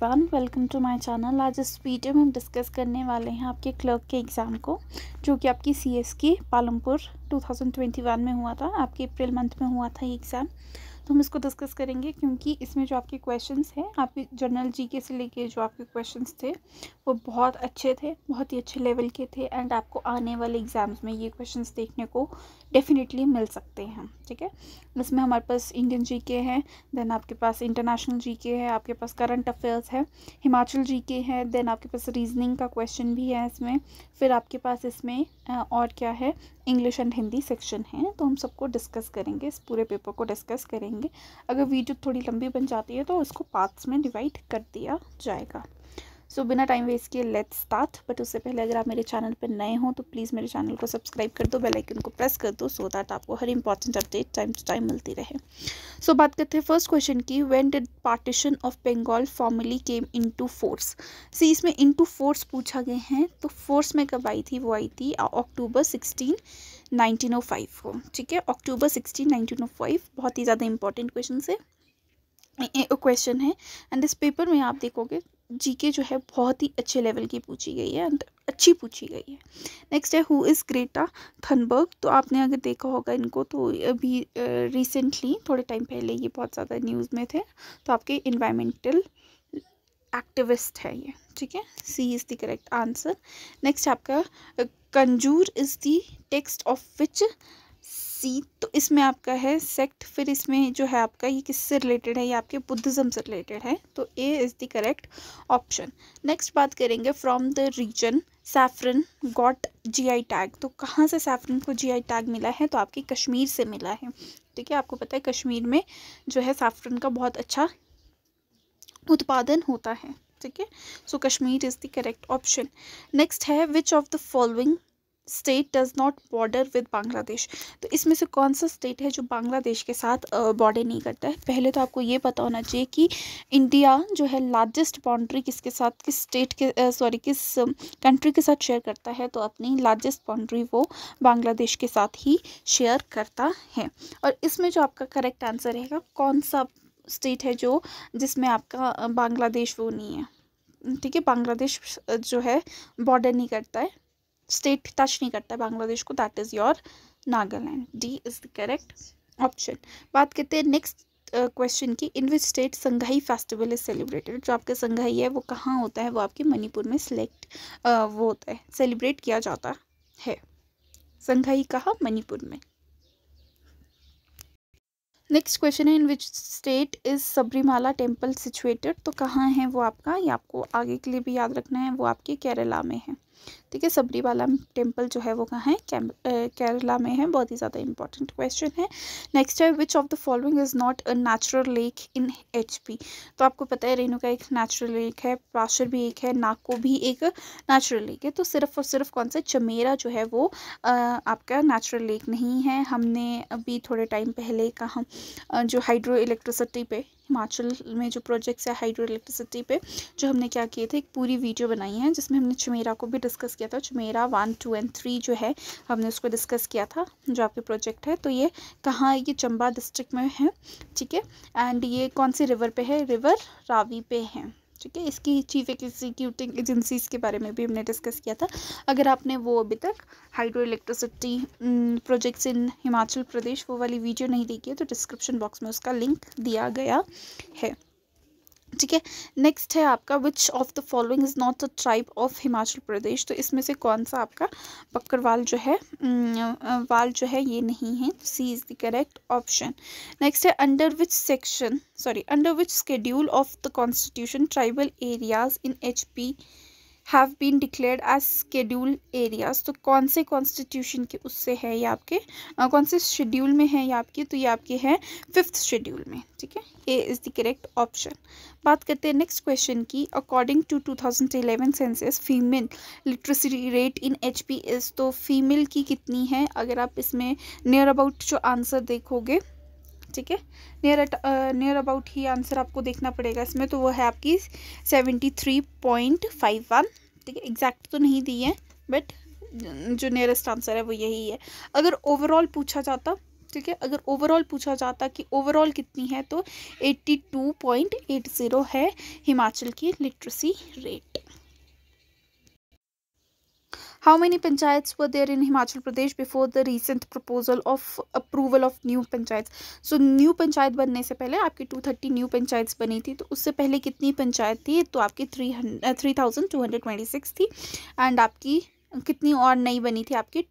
One welcome to my channel आज इस video में हम डिस्कस करने वाले हैं आपके क्लर्क के एग्ज़ाम को जो कि आपकी सीएस की पालमपुर 2021 में हुआ था आपके अप्रैल मंथ में हुआ था ये एग्ज़ाम हम इसको डिस्कस करेंगे क्योंकि इसमें जो आपके क्वेश्चंस हैं आपके जनरल जीके से लेके जो आपके क्वेश्चंस थे वो बहुत अच्छे थे बहुत ही अच्छे लेवल के थे एंड आपको आने वाले एग्ज़ाम्स में ये क्वेश्चंस देखने को डेफिनेटली मिल सकते हैं ठीक है इसमें हमारे पास इंडियन जी के हैं देन आपके पास इंटरनेशनल जी के है आपके पास करंट अफेयर्स है हिमाचल जी के है देन आपके पास रीजनिंग का क्वेश्चन भी है इसमें फिर आपके पास इसमें और क्या है इंग्लिश एंड हिंदी सेक्शन है तो हम सबको डिस्कस करेंगे इस पूरे पेपर को डिस्कस करेंगे अगर वीडियो थोड़ी लंबी बन जाती है तो उसको पार्ट्स में डिवाइड कर दिया जाएगा सो so, बिना टाइम वेस्ट किए लेट्स स्टार्ट बट उससे पहले अगर आप मेरे चैनल पर नए हों तो प्लीज़ मेरे चैनल को सब्सक्राइब कर दो बेल आइकन को प्रेस कर दो सो दैट आपको हर important update time to time मिलती रहे सो so, बात करते हैं फर्स्ट क्वेश्चन की when did partition of Bengal formally came to force C इसमें टू फोर्स पूछा गए हैं तो फोर्स में कब आई थी वो आई थी अक्टूबर सिक्सटीन 1905 को ठीक है अक्टूबर 16 1905 बहुत ही ज़्यादा इंपॉर्टेंट क्वेश्चन से क्वेश्चन है एंड इस पेपर में आप देखोगे जी के जो है बहुत ही अच्छे लेवल की पूछी गई है अच्छी पूछी गई है नेक्स्ट है हु इज़ ग्रेटा थनबर्ग तो आपने अगर देखा होगा इनको तो अभी रिसेंटली थोड़े टाइम पहले ये बहुत ज़्यादा न्यूज़ में थे तो आपके इन्वायरमेंटल एक्टिविस्ट है ये ठीक है C is the correct answer next आपका Kanjur is the text of which C तो इसमें आपका है सेक्ट फिर इसमें जो है आपका ये किससे रिलेटेड है ये आपके बुद्धिज़्म से रिलेटेड है तो A is the correct option next बात करेंगे from the region saffron got GI tag तो कहाँ से सैफरन को जीआई टैग मिला है तो आपके कश्मीर से मिला है ठीक है आपको पता है कश्मीर में जो है सैफरन का बहुत अच्छा उत्पादन होता है ठीक है so Kashmir is the correct option next है which of the following state does not border with Bangladesh तो इसमें से कौन सा स्टेट है जो बांग्लादेश के साथ बॉर्डर नहीं करता है पहले तो आपको ये पता होना चाहिए कि इंडिया जो है लार्जेस्ट बाउंड्री किसके साथ किस स्टेट के सॉरी किस कंट्री के साथ शेयर करता है तो अपनी लार्जेस्ट बाउंड्री वो बांग्लादेश के साथ ही शेयर करता है और इसमें जो आपका करेक्ट आंसर रहेगा कौन सा स्टेट है जो जिसमें आपका बांग्लादेश वो नहीं है ठीक है बांग्लादेश जो है बॉर्डर नहीं करता है स्टेट टच नहीं करता है बांग्लादेश को that is your Nagaland D is the correct option बात करते हैं नेक्स्ट क्वेश्चन की in which state Sangai festival is celebrated जो आपका संघाई है वो कहाँ होता है वो आपके मणिपुर में सिलेक्ट uh, वो होता है सेलिब्रेट किया जाता है संघाई कहाँ मणिपुर में नेक्स्ट क्वेश्चन है in which state is Sabarimala temple situated तो कहाँ है वो आपका ये आपको आगे के लिए भी याद रखना है वो आपके केरला में है ठीक है सबरीवाला टेम्पल जो है वो कहाँ है केरला में है बहुत ही ज़्यादा इंपॉर्टेंट क्वेश्चन है नेक्स्ट है which of the following is not a natural lake in H तो आपको पता है रेणु का एक नेचुरल लेक है पाशर भी एक है नाको भी एक नेचुरल लेक है तो सिर्फ और सिर्फ कौन सा चमेरा जो है वो आपका नेचुरल लेक नहीं है हमने अभी थोड़े टाइम पहले कहा जो हाइड्रो इलेक्ट्रिसिटी पे हिमाचल में जो प्रोजेक्ट्स है हाइड्रो इलेक्ट्रिसिटी पे जो हमने क्या किए थे एक पूरी वीडियो बनाई है जिसमें हमने चमेरा को भी डिस्कस किया था Chamera one two and three जो है हमने उसको डिस्कस किया था जो आपके प्रोजेक्ट है तो ये कहाँ ये चंबा डिस्ट्रिक्ट में है ठीक है एंड ये कौन से रिवर पे है रिवर रावी पे है ठीक है इसकी चीफ एग्जीक्यूटिंग एजेंसीज के बारे में भी हमने डिस्कस किया था अगर आपने वो अभी तक hydro electricity projects in Himachal Pradesh वो वाली वीडियो नहीं देखी है तो डिस्क्रिप्शन बॉक्स में उसका लिंक दिया गया है ठीक है नेक्स्ट है आपका which of the following is not a tribe of Himachal Pradesh तो इसमें से कौन सा आपका बकरवाल जो है वाल जो है ये नहीं है C is the correct option next है under which section sorry under which schedule of the constitution tribal areas in H P have been declared as schedule areas तो कौन से कॉन्स्टिट्यूशन के उससे है ये आपके आ, कौन से शेड्यूल में है ये आपके तो ये आपके हैं फिफ्थ शेड्यूल में ठीक है A is the correct option बात करते हैं नेक्स्ट क्वेश्चन की according to 2011 census female literacy rate in H P is तो फीमेल की कितनी है अगर आप इसमें नियर अबाउट जो आंसर देखोगे ठीक है नियर नियर अबाउट ही आंसर आपको देखना पड़ेगा इसमें तो वो है आपकी seventy three point five one ठीक है एग्जैक्ट तो नहीं दी है बट जो नियरेस्ट आंसर है वो यही है अगर ओवरऑल पूछा जाता ठीक है अगर ओवरऑल पूछा जाता कि ओवरऑल कितनी है तो eighty two point eight zero है हिमाचल की literacy rate How many panchayats were there in Himachal Pradesh before the recent proposal of approval of new panchayats? So new panchayat बनने से पहले आपकी 230 new panchayats बनी थी तो उससे पहले कितनी पंचायत थी तो आपकी 300 3226 थी एंड आपकी कितनी और नई बनी थी आपकी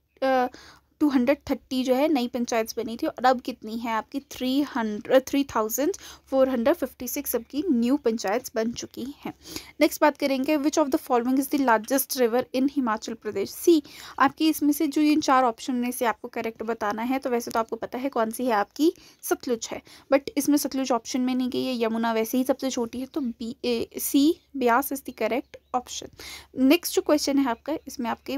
टू हंड्रेड थर्टी जो है नई पंचायत बनी थी और अब कितनी है आपकी three hundred three thousand four hundred fifty six आपकी न्यू पंचायत बन चुकी हैं नेक्स्ट बात करेंगे which of the following is the largest river in Himachal Pradesh C आपकी इसमें से जो इन चार ऑप्शन में से आपको करेक्ट बताना है तो वैसे तो आपको पता है कौन सी है आपकी सतलुज है बट इसमें सतलुज ऑप्शन में नहीं गई है यमुना वैसे ही सबसे छोटी है तो B A, C Beas is the correct option next जो क्वेश्चन है आपका इसमें आपके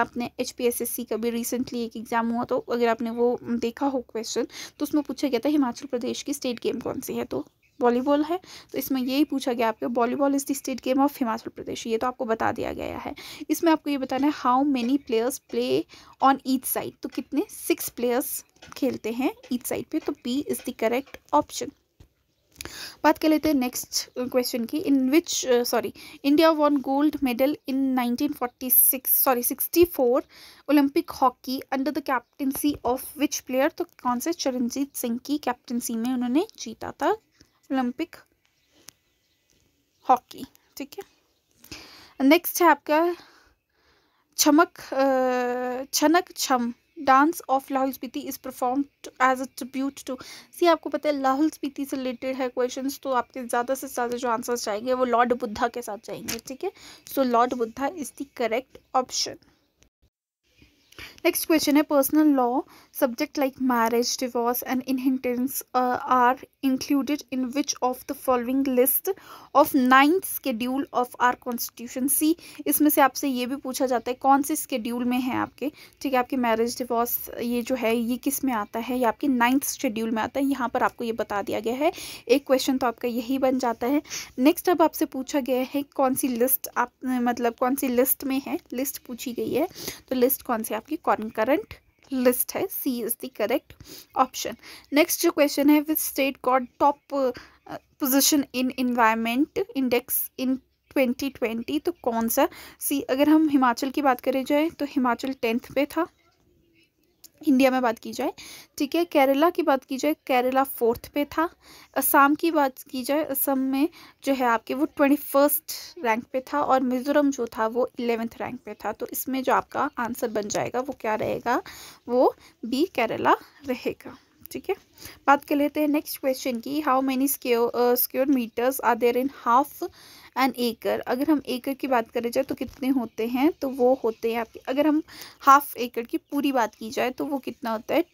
आपने एच पी का भी रिसेंटली एक एग्ज़ाम हुआ तो अगर आपने वो देखा हो क्वेश्चन तो उसमें पूछा गया था हिमाचल प्रदेश की स्टेट गेम कौन सी है तो वॉलीबॉल है तो इसमें यही पूछा गया आपके volleyball is the state game of Himachal Pradesh ये तो आपको बता दिया गया है इसमें आपको ये बताना है how many players play on each side तो कितने सिक्स प्लेयर्स खेलते हैं ईच साइड पे तो B is the correct option बात कर लेते हैं नेक्स्ट क्वेश्चन uh, की in which sorry India won gold medal in nineteen forty six sorry sixty four Olympic hockey under the captaincy of which player तो कौन से चरणजीत सिंह की कैप्टनसी में उन्होंने जीता था ओलंपिक हॉकी ठीक है नेक्स्ट है आपका छमक uh, Chhanak Chham dance of Lahaul Spiti is perform as a tribute to C आपको पता है लाहौल स्पीति से रिलेटेड है क्वेश्चंस तो आपके ज़्यादा से ज़्यादा जो आंसर्स चाहेंगे वो लॉर्ड बुद्धा के साथ जाएंगे ठीक है so lord Buddha is the correct option next question है personal law subject like marriage divorce and inheritance are included in which of the following list of ninth schedule of our constitution C इसमें से आपसे ये भी पूछा जाता है कौन से स्केड्यूल में है आपके ठीक है आपके मैरिज डिवोर्स ये जो है ये किस में आता है ये आपके नाइन्थ शेड्यूल में आता है यहाँ पर आपको ये बता दिया गया है एक क्वेश्चन तो आपका यही बन जाता है नेक्स्ट अब आपसे पूछा गया है कौन सी लिस्ट आप मतलब कौन सी लिस्ट में है लिस्ट पूछी गई है तो लिस्ट कौन सी आपकी कॉन्करेंट लिस्ट है C is the correct option next जो क्वेश्चन है which state got top position in environment index in 2020 तो कौन सा सी अगर हम हिमाचल की बात करें जाए तो हिमाचल टेंथ पे था इंडिया में बात की जाए ठीक है केरला की बात की जाए केरला फोर्थ पे था असम की बात की जाए असम में जो है आपके वो ट्वेंटी फर्स्ट रैंक पे था और मिज़ोरम जो था वो इलेवेंथ रैंक पे था तो इसमें जो आपका आंसर बन जाएगा वो क्या रहेगा वो बी केरला रहेगा ठीक है बात कर लेते हैं नेक्स्ट क्वेश्चन की how many square meters are there in half an acre अगर हम एकड़ की बात करें जाए तो कितने होते हैं तो वो होते हैं आपके अगर हम हाफ एकड़ की पूरी बात की जाए तो वो कितना होता है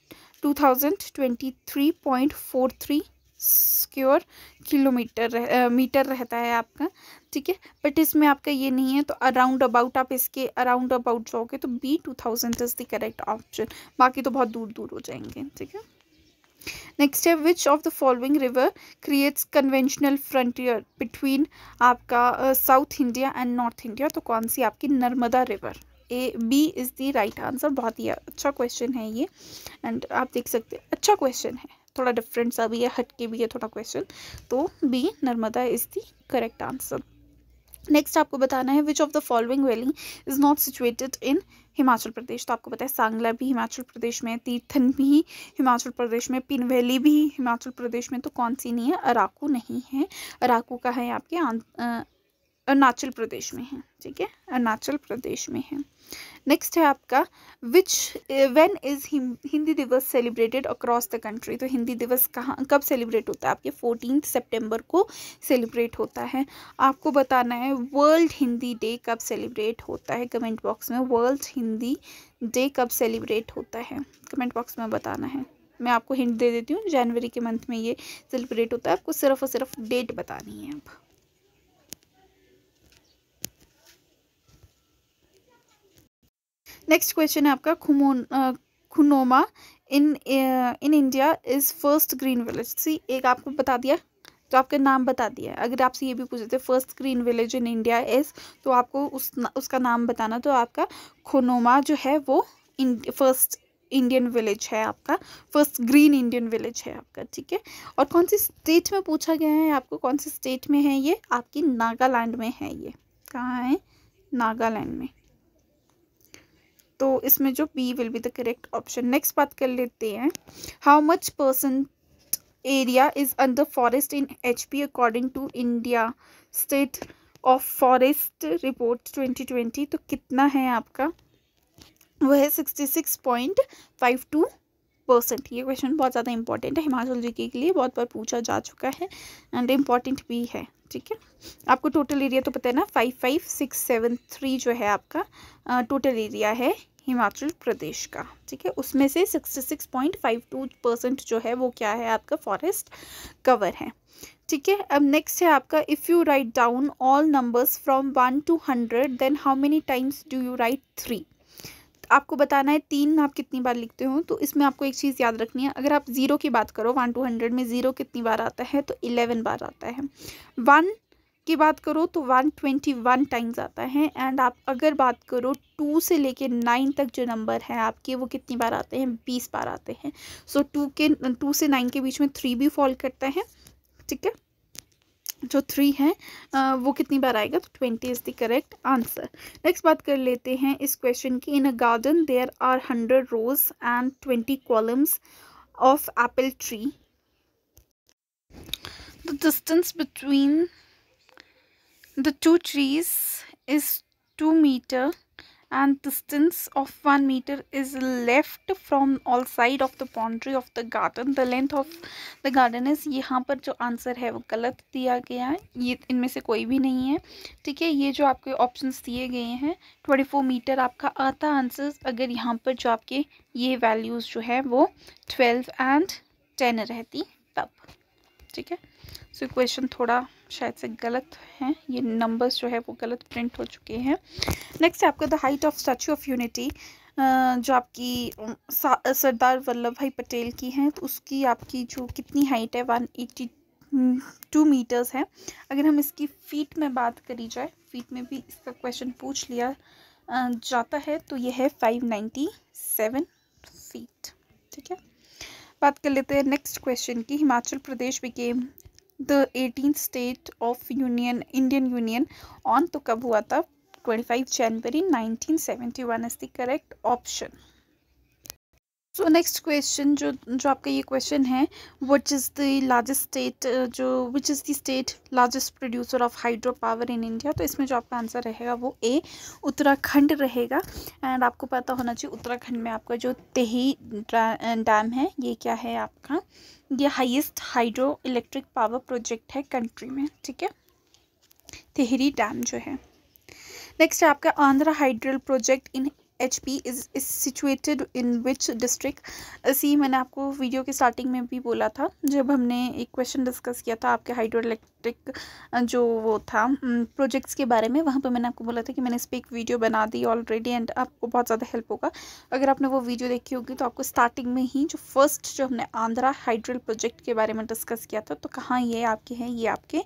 two thousand twenty three point four three square kilometre रह, मीटर रहता है आपका ठीक है बट इसमें आपका ये नहीं है तो अराउंड अबाउट आप इसके अराउंड अबाउट जाओगे तो B two thousand is the correct option बाकी तो बहुत दूर दूर हो जाएंगे ठीक है नेक्स्ट है which of the following river creates conventional frontier between आपका south India and north India तो कौन सी आपकी Narmada river A B is the right answer बहुत ही अच्छा क्वेश्चन है ये एंड आप देख सकते हैं अच्छा क्वेश्चन है थोड़ा डिफरेंट सा भी है हटके भी है थोड़ा क्वेश्चन तो B Narmada is the correct answer next आपको बताना है which of the following valley is not situated in Himachal Pradesh तो आपको पता है सांगला भी हिमाचल प्रदेश में तीर्थन भी हिमाचल प्रदेश में पिन वैली भी हिमाचल प्रदेश में तो कौन सी नहीं है अराकू नहीं है अराकू का है आपके अरुणाचल प्रदेश में है ठीक है अरुणाचल प्रदेश में है नेक्स्ट है आपका विच व्हेन इज़ हिंदी दिवस सेलिब्रेटेड अक्रॉस द कंट्री तो हिंदी दिवस कहाँ कब सेलिब्रेट होता है आपके फोर्टीन सितंबर को सेलिब्रेट होता है आपको बताना है वर्ल्ड हिंदी डे कब सेलिब्रेट होता है कमेंट बॉक्स में वर्ल्ड हिंदी डे कब सेलिब्रेट होता है कमेंट बॉक्स में बताना है मैं आपको हिंट दे देती हूँ जनवरी के मंथ में ये सेलिब्रेट होता है आपको सिर्फ और सिर्फ डेट बतानी है अब नेक्स्ट क्वेश्चन है आपका Khonoma in in India is first green village C एक आपको बता दिया तो आपका नाम बता दिया अगर आपसे ये भी पूछे थे first green village in India is तो आपको उस उसका नाम बताना तो आपका खुनोमा जो है वो इन फर्स्ट इंडियन विलेज है आपका फर्स्ट ग्रीन इंडियन विलेज है आपका ठीक है और कौन सी स्टेट में पूछा गया है आपको कौन सी स्टेट में है ये आपकी नागालैंड में है ये कहाँ है नागालैंड में तो इसमें जो B will be the correct option next बात कर लेते हैं how much percent area is under forest in H P according to India state of forest report twenty twenty तो कितना है आपका वह है sixty six point five two percent ये क्वेश्चन बहुत ज़्यादा इंपॉर्टेंट है हिमाचल जी के लिए बहुत बार पूछा जा चुका है एंड इम्पॉर्टेंट भी है ठीक है आपको टोटल एरिया तो पता है ना five five six seven three जो है आपका टोटल एरिया है हिमाचल प्रदेश का ठीक है उसमें से sixty six point five two percent जो है वो क्या है आपका फॉरेस्ट कवर है ठीक है अब नेक्स्ट है आपका if you write down all numbers from one to hundred then how many times do you write three आपको बताना है तीन आप कितनी बार लिखते हो तो इसमें आपको एक चीज़ याद रखनी है अगर आप ज़ीरो की बात करो वन टू हंड्रेड में ज़ीरो कितनी बार आता है तो इलेवन बार आता है वन की बात करो तो 121 टाइम्स आता है एंड आप अगर बात करो टू से लेके नाइन तक जो नंबर है आपके वो कितनी बार आते हैं बीस बार आते हैं सो so, टू के टू से नाइन के बीच में थ्री भी फॉल करता है ठीक है जो थ्री है वो कितनी बार आएगा तो twenty is the correct answer next बात कर लेते हैं इस क्वेश्चन की in a garden there are hundred rows and twenty columns of apple tree the distance between the two trees is 2 meter and distance of 1 meter is left from all side of the boundary of the garden the length of the garden is yahan par jo answer hai wo galat diya gaya hai ye inme se koi bhi nahi hai theek hai ye jo aapke options diye gaye hain 24 meter aapka aata answers agar yahan par jo aapke ye values jo hai wo 12 and 10 rehti tab theek hai so question thoda शायद से गलत हैं ये numbers जो है वो गलत print हो चुके हैं नेक्स्ट है आपका the height of Statue of Unity जो आपकी सरदार वल्लभ भाई पटेल की हैं तो उसकी आपकी जो कितनी हाइट है वन एट्टी टू मीटर्स है अगर हम इसकी फीट में बात करी जाए फीट में भी इसका क्वेश्चन पूछ लिया जाता है तो ये है फाइव नाइन्टी सेवन फीट ठीक है बात कर लेते हैं नेक्स्ट क्वेश्चन की Himachal Pradesh became the 18th state of union indian union on to kab hua tha 25 january 1971 is the correct option so next question जो जो आपका ये क्वेश्चन है which is the largest state जो which is the state largest producer of hydro power in India तो इसमें जो आपका आंसर रहेगा वो ए उत्तराखंड रहेगा एंड आपको पता होना चाहिए उत्तराखंड में आपका जो तेही डैम है ये क्या है आपका ये highest hydro electric power project है कंट्री में ठीक है तेहरी डैम जो है नेक्स्ट है आपका Andhra hydel project in H P is is situated in which district इसी मैंने आपको वीडियो के स्टार्टिंग में भी बोला था जब हमने एक क्वेश्चन डिस्कस किया था आपके हाइड्रो इलेक्ट्रिक uh, जो वो था प्रोजेक्ट्स mm, के बारे में वहाँ पर मैंने आपको बोला था कि मैंने इस पर एक वीडियो बना दी ऑलरेडी एंड आपको बहुत ज़्यादा हेल्प होगा अगर आपने वो वीडियो देखी होगी तो आपको स्टार्टिंग में ही जो फर्स्ट जो हमने आंध्रा हाइड्रल प्रोजेक्ट के बारे में डिस्कस किया था तो कहाँ ये आपके हैं ये आपके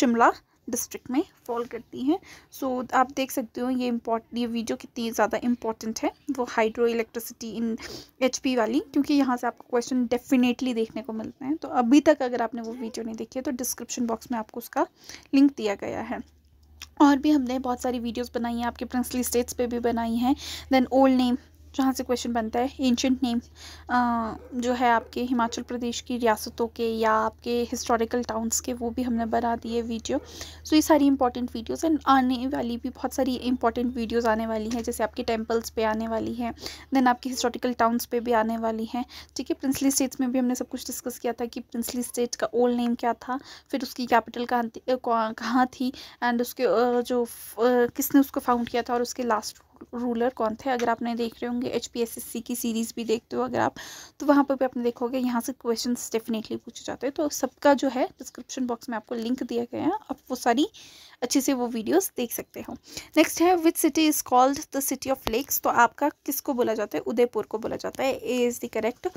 शिमला डिस्ट्रिक्ट में फॉल करती हैं सो so, आप देख सकते हो ये इम्पोर्ट ये वीडियो कितनी ज़्यादा इम्पॉर्टेंट है वो हाइड्रो इलेक्ट्रिसिटी इन एच वाली क्योंकि यहाँ से आपको क्वेश्चन डेफिनेटली देखने को मिलते हैं तो अभी तक अगर आपने वो वीडियो नहीं देखी है तो डिस्क्रिप्शन बॉक्स में आपको उसका लिंक दिया गया है और भी हमने बहुत सारी वीडियोस बनाई हैं आपके प्रिंसली स्टेट्स पे भी बनाई हैं देन ओल्ड नेम जहाँ से क्वेश्चन बनता है एंशंट नेम जो है आपके हिमाचल प्रदेश की रियासतों के या आपके हिस्टोरिकल टाउन्स के वो भी हमने बना दिए वीडियो सो so, ये सारी इंपॉर्टेंट वीडियोस एंड आने वाली भी बहुत सारी इंपॉर्टेंट वीडियोस आने वाली हैं जैसे आपके टेम्पल्स पे आने वाली हैं देन आपके हिस्टोरिकल टाउन्स पे भी आने वाली हैं ठीक है प्रिंसली स्टेट्स में भी हमने सब कुछ डिस्कस किया था कि प्रिंसली स्टेट का ओल्ड नेम क्या था फिर उसकी कैपिटल कहाँ कहाँ थी एंड उसके जो किसने उसको फाउंड किया था और उसके लास्ट रूलर कौन थे अगर आप नहीं देख रहे होंगे एच की सीरीज़ भी देखते हो अगर आप तो वहाँ पर भी आपने देखोगे यहाँ से क्वेश्चन डेफिनेटली पूछे जाते हैं तो सबका जो है डिस्क्रिप्शन बॉक्स में आपको लिंक दिया गया है आप वो सारी अच्छे से वो वीडियोस देख सकते हो नेक्स्ट है which city is called the city of lakes तो आपका किसको बोला जाता है उदयपुर को बोला जाता है A is the correct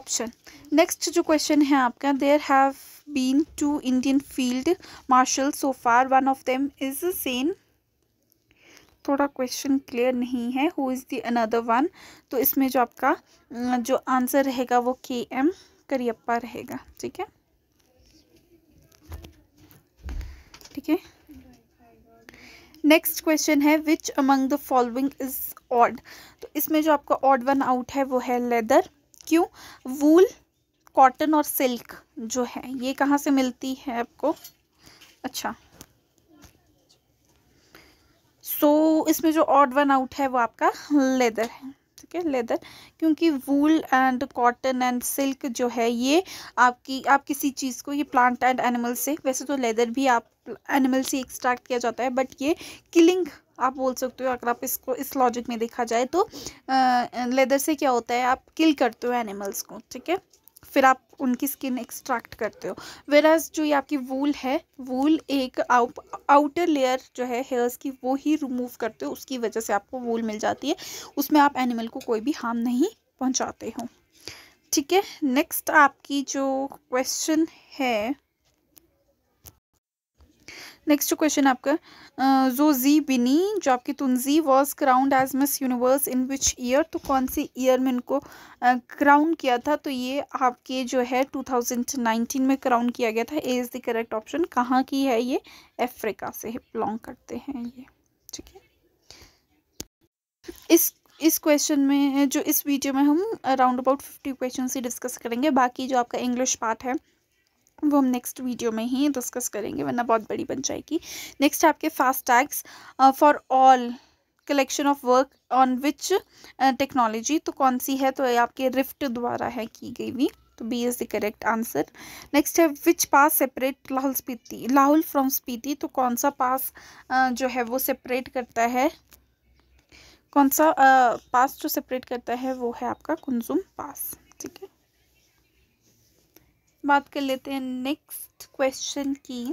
option next जो क्वेश्चन है आपका there have been two Indian field marshal so far one of them is Sam थोड़ा क्वेश्चन क्लियर नहीं है who is the another one तो इसमें जो आपका जो आंसर रहेगा वो के एम करियप्पा रहेगा ठीक है ठीक है नेक्स्ट क्वेश्चन है which among the following is odd तो इसमें जो आपका ऑड वन आउट है वो है लेदर क्यों वूल कॉटन और सिल्क जो है ये कहाँ से मिलती है आपको अच्छा सो so, इसमें जो ऑड वन आउट है वो आपका लेदर है ठीक है लेदर क्योंकि wool and cotton and silk जो है ये आपकी आप किसी चीज़ को ये प्लांट एंड एनिमल से वैसे तो लेदर भी आप एनिमल से एक्सट्रैक्ट किया जाता है बट ये किलिंग आप बोल सकते हो अगर आप इसको इस लॉजिक में देखा जाए तो आ, लेदर से क्या होता है आप किल करते हो एनिमल्स को ठीक है फिर आप उनकी स्किन एक्सट्रैक्ट करते हो वेराज जो ये आपकी वूल है वूल एक आउट आउटर लेयर जो है हेयर्स की वो ही रिमूव करते हो उसकी वजह से आपको वूल मिल जाती है उसमें आप एनिमल को कोई भी हार्म नहीं पहुँचाते हो ठीक है नेक्स्ट आपकी जो क्वेश्चन है नेक्स्ट क्वेश्चन आपका जो जी बिनी जो आपकी तुनजी was crowned as Miss Universe in which year तो कौन सी ईयर में इनको क्राउन किया था तो ये आपके जो है 2019 में क्राउन किया गया था A is the correct option कहाँ की है ये अफ्रीका से बिलोंग करते हैं ये ठीक है इस इस क्वेश्चन में जो इस वीडियो में हम अराउंड अबाउट फिफ्टी क्वेश्चन ही डिस्कस करेंगे बाकी जो आपका इंग्लिश पार्ट है वो हम नेक्स्ट वीडियो में ही डिस्कस करेंगे वरना बहुत बड़ी बन जाएगी नेक्स्ट आपके fast tags for all collection of work on which technology तो कौन सी है तो आपके रिफ्ट द्वारा है की गई हुई तो B is the correct answer next है which pass separate Lahaul Spiti Lahaul from Spiti तो कौन सा पास uh, जो है वो सेपरेट करता है कौन सा पास uh, जो सेपरेट करता है वो है आपका कुंजुम पास ठीक है बात कर लेते हैं नेक्स्ट क्वेश्चन की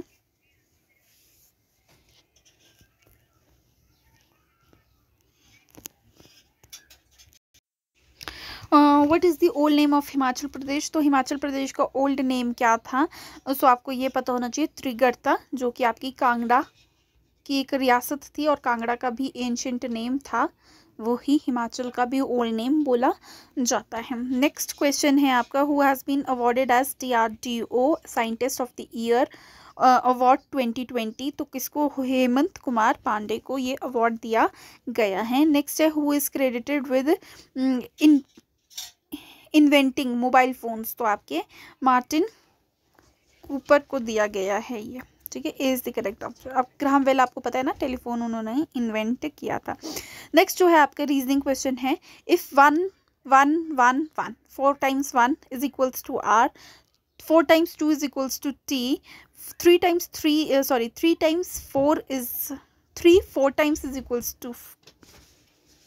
what is the old name of Himachal Pradesh तो हिमाचल प्रदेश का ओल्ड नेम क्या था सो so, आपको ये पता होना चाहिए त्रिगर्ता जो कि आपकी कांगड़ा की एक रियासत थी और कांगड़ा का भी एंशंट नेम था वो ही हिमाचल का भी ओल्ड नेम बोला जाता है नेक्स्ट क्वेश्चन है आपका who has been awarded as D R D O scientist of the year award twenty twenty तो किसको हेमंत कुमार पांडे को ये अवार्ड दिया गया है नेक्स्ट है who is credited with in inventing mobile phones तो आपके मार्टिन कूपर को दिया गया है ये ठीक है इज़ द करेक्ट ऑप्शन अब ग्राम वेल आपको पता है ना टेलीफोन उन्होंने इन्वेंट किया था नेक्स्ट जो है आपका रीजनिंग क्वेश्चन है if one one one one four times one is equals to R four times two is equals to T three times three sorry three times four is three four times is equals to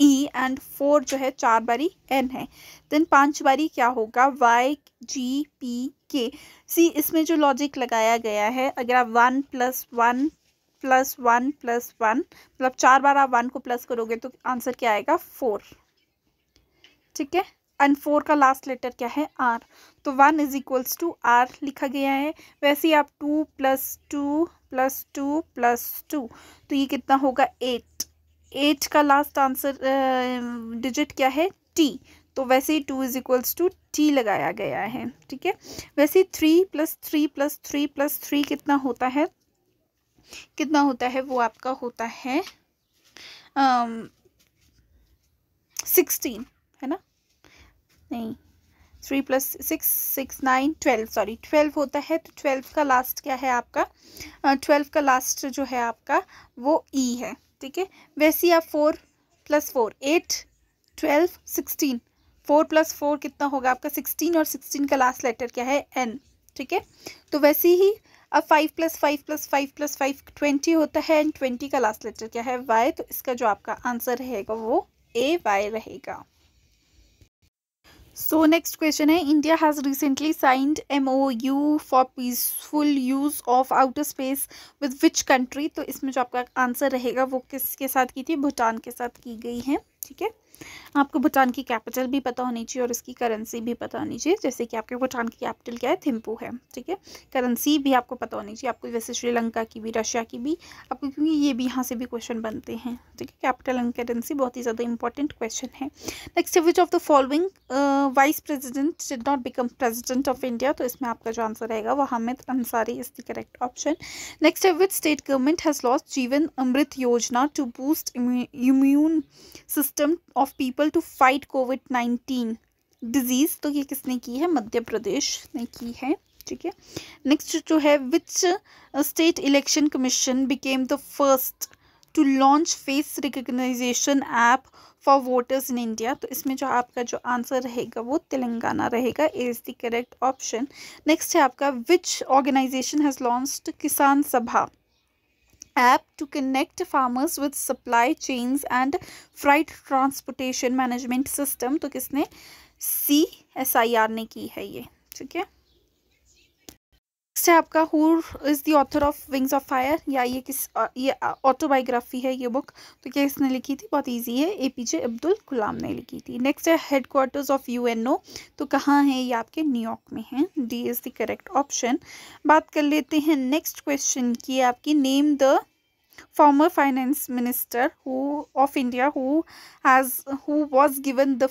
E and four जो है चार बारी N है then पांच बारी क्या होगा Y G P के सी इसमें जो लॉजिक लगाया गया है अगर आप one plus one plus one plus one मतलब चार बार आप वन को प्लस करोगे तो आंसर क्या आएगा फोर ठीक है एंड फोर का लास्ट लेटर क्या है आर तो one is equals to R लिखा गया है वैसे ही आप two plus two plus two plus two तो ये कितना होगा एट एट का लास्ट आंसर डिजिट क्या है टी तो वैसे ही two is equals to T लगाया गया है ठीक है वैसे three plus three plus three plus three कितना होता है कितना होता है वो आपका होता है सिक्सटीन um, है ना नहीं three plus six six nine twelve sorry twelve होता है तो ट्वेल्व का लास्ट क्या है आपका ट्वेल्व uh, का लास्ट जो है आपका वो ई e है ठीक है वैसे ही आप four plus four eight twelve sixteen four plus four कितना होगा आपका सिक्सटीन और सिक्सटीन का लास्ट लेटर क्या है एन ठीक है तो वैसे ही अब five plus five plus five plus five twenty होता है एंड ट्वेंटी का लास्ट लेटर क्या है वाई तो इसका जो आपका आंसर रहेगा वो ए वाई रहेगा सो नेक्स्ट क्वेश्चन है India has recently signed M O U for peaceful use of outer space with which country तो इसमें जो आपका आंसर रहेगा वो किसके साथ की थी भूटान के साथ की गई है ठीक है आपको भूटान की कैपिटल भी पता होनी चाहिए और इसकी करेंसी भी पता होनी चाहिए जैसे कि आपके भूटान की कैपिटल क्या है थिम्पू है ठीक है करेंसी भी आपको पता होनी चाहिए आपको वैसे श्रीलंका की भी रशिया की भी आपको क्योंकि ये भी यहाँ से भी क्वेश्चन बनते हैं ठीक है कैपिटल एंड करेंसी बहुत ही ज़्यादा इंपॉर्टेंट क्वेश्चन है next which of the following vice president did not become president of India तो इसमें आपका जो आंसर रहेगा वो Hamid Ansari is the correct option next which state government has lost Jeevan Amrit Yojana to boost immune system system of people to fight COVID nineteen disease तो ये किसने की है मध्य प्रदेश ने की है ठीक है नेक्स्ट जो है which state election commission became the first to launch face recognization app for voters in India तो इसमें जो आपका जो आंसर रहेगा वो तेलंगाना रहेगा is the correct option next है आपका विच ऑर्गेनाइजेशन हैज़ लॉन्च किसान सभा app to connect farmers with supply chains and freight transportation management system तो किसने सी एस आई आर ने की है ये ठीक है नेक्स्ट है आपका who is the author of Wings of Fire या ये किस ये ऑटोबायोग्राफी है ये बुक तो क्या इसने लिखी थी बहुत ईजी है ए पी जे अब्दुल कलाम ने लिखी थी नेक्स्ट है headquarters of U N O तो कहाँ है ये आपके न्यूयॉर्क में है D is the correct option बात कर लेते हैं नेक्स्ट क्वेश्चन की आपकी name the former finance minister who of India who has who was given the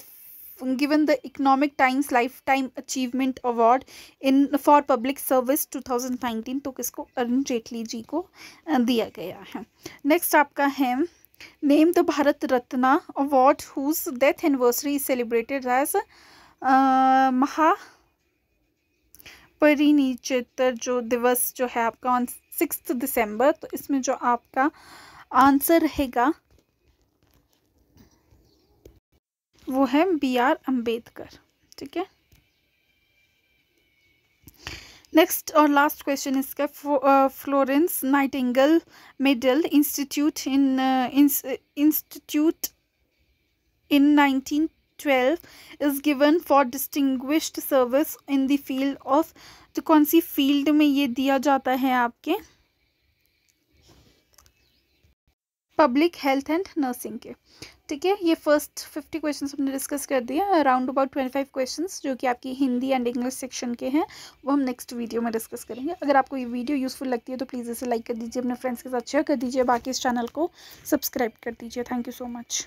given the Economic Times Lifetime Achievement Award in for Public Service 2019 तो किसको अरुण जेटली जी को दिया गया है नेक्स्ट आपका है name the Bharat Ratna award whose death anniversary is celebrated as महा परिनिचित जो दिवस जो है आपका ऑन सिक्स दिसंबर तो इसमें जो आपका आंसर रहेगा वो है बी आर अम्बेडकर ठीक है नेक्स्ट और लास्ट क्वेश्चन इसका Florence Nightingale medal institute in institute in 1912 is given for distinguished service in the field of तो कौन सी फील्ड में ये दिया जाता है आपके पब्लिक हेल्थ एंड नर्सिंग के ठीक है ये फर्स्ट फिफ्टी क्वेश्चन हमने डिस्कस कर दिए around about twenty five question जो कि आपकी हिंदी एंड इंग्लिश सेक्शन के हैं वो हम नेक्स्ट वीडियो में डिस्कस करेंगे अगर आपको ये वीडियो यूज़फुल लगती है तो प्लीज़ इसे लाइक कर दीजिए अपने फ्रेंड्स के साथ शेयर कर दीजिए बाकी इस चैनल को सब्सक्राइब कर दीजिए थैंक यू सो मच